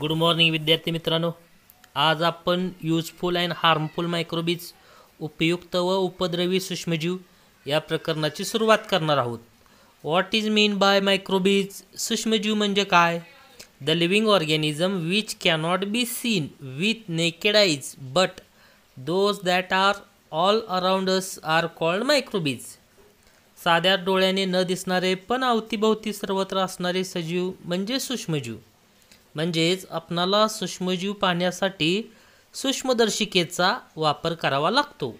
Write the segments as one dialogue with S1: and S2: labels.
S1: good morning विद्यार्थी मित्रांनो आज आपण यूजफुल अँड हार्मफुल मायक्रोबीज उपयुक्त व उपद्रवी सूक्ष्मजीव या प्रकरणाची सुरुवात करणार आहोत what is mean by microbes सूक्ष्मजीव म्हणजे काय the living organism which cannot be seen with naked eyes but those that are all around us are called microbes साध्या डोळ्याने न दिसणारे पण अवतीभोवती सर्वत्र असणारे सजीव म्हणजे सूक्ष्मजीव म्हणजेच आपणाला सूक्ष्मजीव पाहण्यासाठी सूक्ष्मदर्शिकेचा वापर करावा लागतो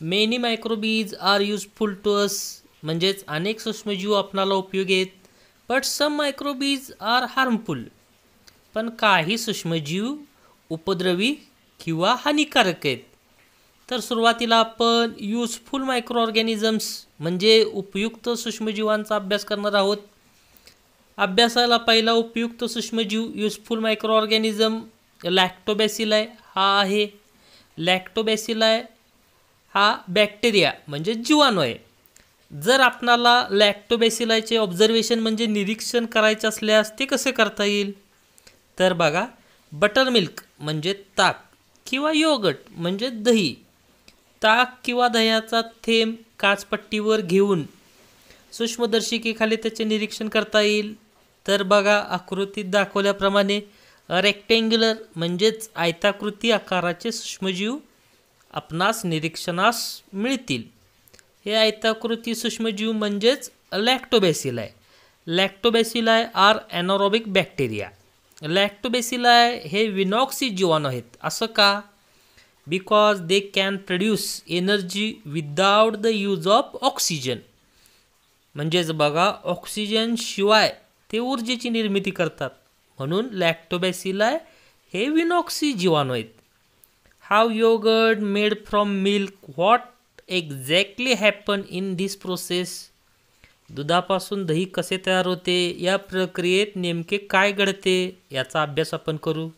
S1: many microbes are useful to us म्हणजेच अनेक सूक्ष्मजीव आपणाला उपयोगी आहेत but some microbes are harmful पण काही सूक्ष्मजीव उपद्रवी किंवा हानिकारक आहेत तर सुरुवातीला आपण युजफुल मायक्रो ऑर्गॅनिझम्स म्हणजे उपयुक्त सूक्ष्मजीवांचा अभ्यास करणार आहोत अभ्यासाला पहिला उपयुक्त सूक्ष्मजीव युजफुल मायक्रोऑर्गॅनिझम लॅक्टोबॅसिलाय हा आहे लॅक्टोबॅसिलाय हा बॅक्टेरिया म्हणजे जीवाणू आहे जर आपणाला लॅक्टोबॅसिलायचे ऑब्झर्वेशन म्हणजे निरीक्षण करायचे असल्यास ते कसे करता येईल तर बघा बटर मिल्क म्हणजे ताक किंवा योगट म्हणजे दही ताक किंवा दह्याचा थेंब काचपट्टीवर घेऊन सूक्ष्मदर्शिकेखाली त्याचे निरीक्षण करता येईल तर बघा आकृतीत दाखवल्याप्रमाणे रेक्टेंग्युलर म्हणजेच आयताकृती आकाराचे सूक्ष्मजीव आपणास निरीक्षणास मिळतील हे आयताकृती सूक्ष्मजीव म्हणजेच लॅक्टोबॅसिलाय लॅक्टोबॅसिलाय आर ॲनोरोबिक बॅक्टेरिया लॅक्टोबेसिलाय हे विनॉक्सी जीवाणू आहेत असं का because they can produce energy without the use of oxygen म्हणजेच बघा ऑक्सिजनशिवाय ते ऊर्जेची निर्मिती करतात म्हणून लॅक्टोबॅसिलाय हे विनॉक्सी जीवाणू आहेत how yogurt made from milk what exactly happen in this process दुधापासून दही कसे तयार होते या प्रक्रियेत नेमके काय घडते याचा अभ्यास आपण करू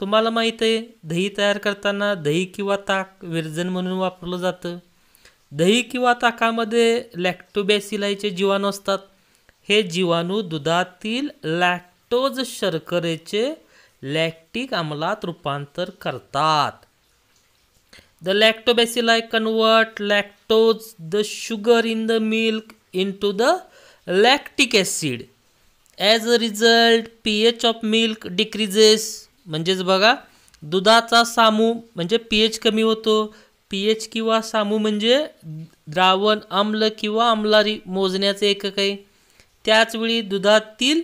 S1: तुम्हाला माहीत आहे दही तयार करताना दही किंवा ताक विरजन म्हणून वापरलं जातं दही किंवा ताकामध्ये लॅक्टोबॅसिलायचे जीवाणू असतात हे जीवाणू दुधातील लॅक्टोज शर्करेचे लॅक्टिक आम्लात रूपांतर करतात the lactobacilli convert lactose the sugar in the milk into the lactic acid as a result P H of milk decreases म्हणजेच बघा दुधाचा सामू म्हणजे पी एच कमी होतो पी एच किंवा सामू म्हणजे द्रावण आम्ल किंवा आम्लारी मोजण्याचे एकक आहे त्याचवेळी दुधातील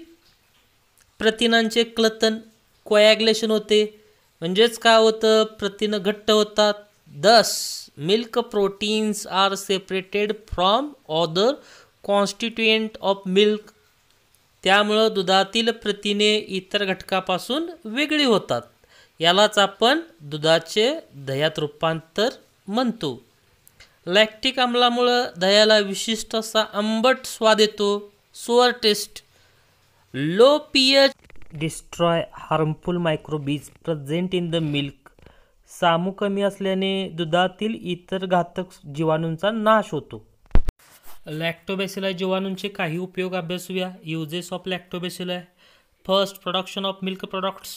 S1: प्रथिनांचे क्लतन कोयाग्लेशन होते म्हणजेच काय होतं प्रथिनं घट्ट होतात thus milk proteins are separated from other constituent of milk त्यामुळं दुधातील प्रथिने इतर घटकापासून वेगळी होतात यालाच आपण दुधाचे दह्यात रूपांतर म्हणतो लॅक्टिक आम्लामुळं दह्याला विशिष्ट असा आंबट स्वाद येतो low low H destroy harmful microbes present in the milk सामू कमी असल्याने दुधातील इतर घातक जीवाणूंचा नाश होतो लॅक्टोबेसिलाय जीवाणूंचे काही उपयोग अभ्यासूया uses of lactobacilli first production of milk products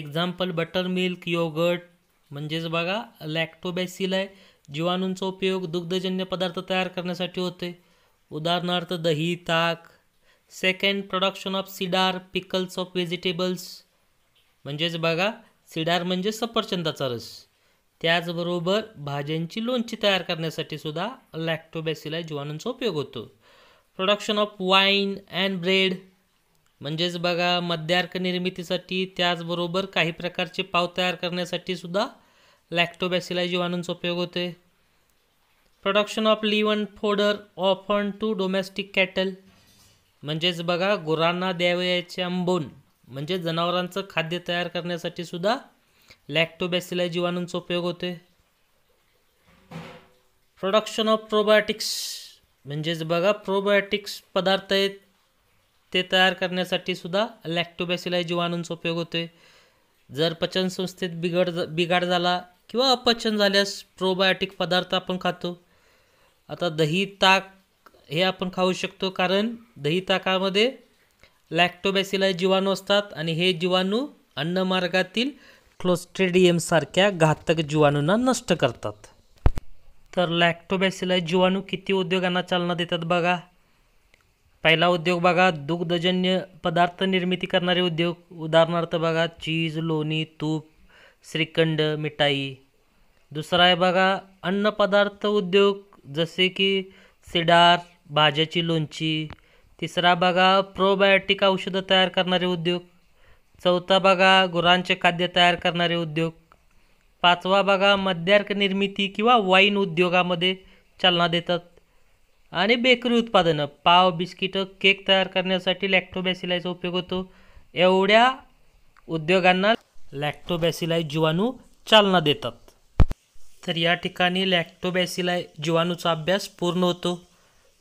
S1: example buttermilk yogurt म्हणजेच बघा लॅक्टोबॅसिला जीवाणूंचा उपयोग दुग्धजन्य पदार्थ तयार करण्यासाठी होते उदाहरणार्थ दही ताक second production of cider pickles of vegetables म्हणजेच बघा सिडार म्हणजे सफरचंदाचा रस त्याचबरोबर भाज्यांची लोणची तयार करण्यासाठी सुद्धा लॅक्टोबॅसिलाय जीवाणूंचा उपयोग होतो production of wine and bread म्हणजेच बघा मद्यार्क निर्मितीसाठी त्याचबरोबर काही प्रकारचे पाव तयार करण्यासाठी सुद्धा लॅक्टोबॅसिला जीवाणूंचा उपयोग होते production of leaven fodder often to domestic cattle म्हणजेच बघा गुरांना द्यावयाचे अंबोन म्हणजे जनावरांचं खाद्य तयार करण्यासाठी सुद्धा लॅक्टोबॅसिला जीवाणूंचा उपयोग होतोय प्रोडक्शन ऑफ प्रोबायोटिक्स म्हणजेच बघा प्रोबायोटिक्स पदार्थ आहेत ते तयार करण्यासाठी सुद्धा लॅक्टोबॅसिला जीवाणूंचा उपयोग होतोय जर पचनसंस्थेत बिघड बिघाड झाला किंवा अपचन झाल्यास प्रोबायोटिक पदार्थ आपण खातो आता दही ताक हे आपण खाऊ शकतो कारण दही ताकामध्ये लॅक्टोबॅसिला जीवाणू असतात आणि हे जीवाणू अन्नमार्गातील क्लोस्ट्रेडियमसारख्या घातक जीवाणूंना नष्ट करतात तर लॅक्टोबॅसिलाय जीवाणू किती उद्योगांना चालना देतात बघा पहिला उद्योग बघा दुग्धजन्य पदार्थ निर्मिती करणारे उद्योग उदाहरणार्थ बघा चीज लोणी तूप श्रीखंड मिठाई दुसरा आहे बघा अन्नपदार्थ उद्योग जसे की सिडार भाज्याची लोणची तिसरा बघा प्रोबायोटिक औषधं तयार करणारे उद्योग चौथा बघा गुरांचे खाद्य तयार करणारे उद्योग पाचवा बघा मद्यार्क निर्मिती किंवा वाईन उद्योगामध्ये चालना देतात आणि बेकरी उत्पादनं पाव बिस्किटं केक तयार करण्यासाठी लॅक्टोबॅसिलायचा उपयोग होतो एवढ्या उद्योगांना लॅक्टोबॅसिलाय जीवाणू चालना देतात तर या ठिकाणी लॅक्टोबॅसिला जीवाणूचा अभ्यास पूर्ण होतो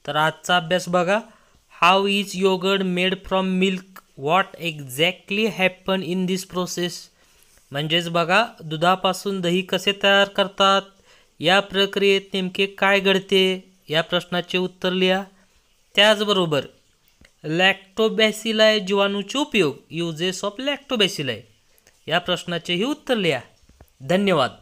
S1: तर आजचा अभ्यास बघा how is yogurt made from milk what exactly happen in this process म्हणजेच बघा दुधापासून दही कसे तयार करतात या प्रक्रियेत नेमके काय घडते या प्रश्नाचे उत्तर लिहा त्याचबरोबर लॅक्टोबॅसिलाय जीवाणूचे उपयोग युजेस ऑफ लॅक्टोबॅसिलाय या प्रश्नाचेही उत्तर लिहा धन्यवाद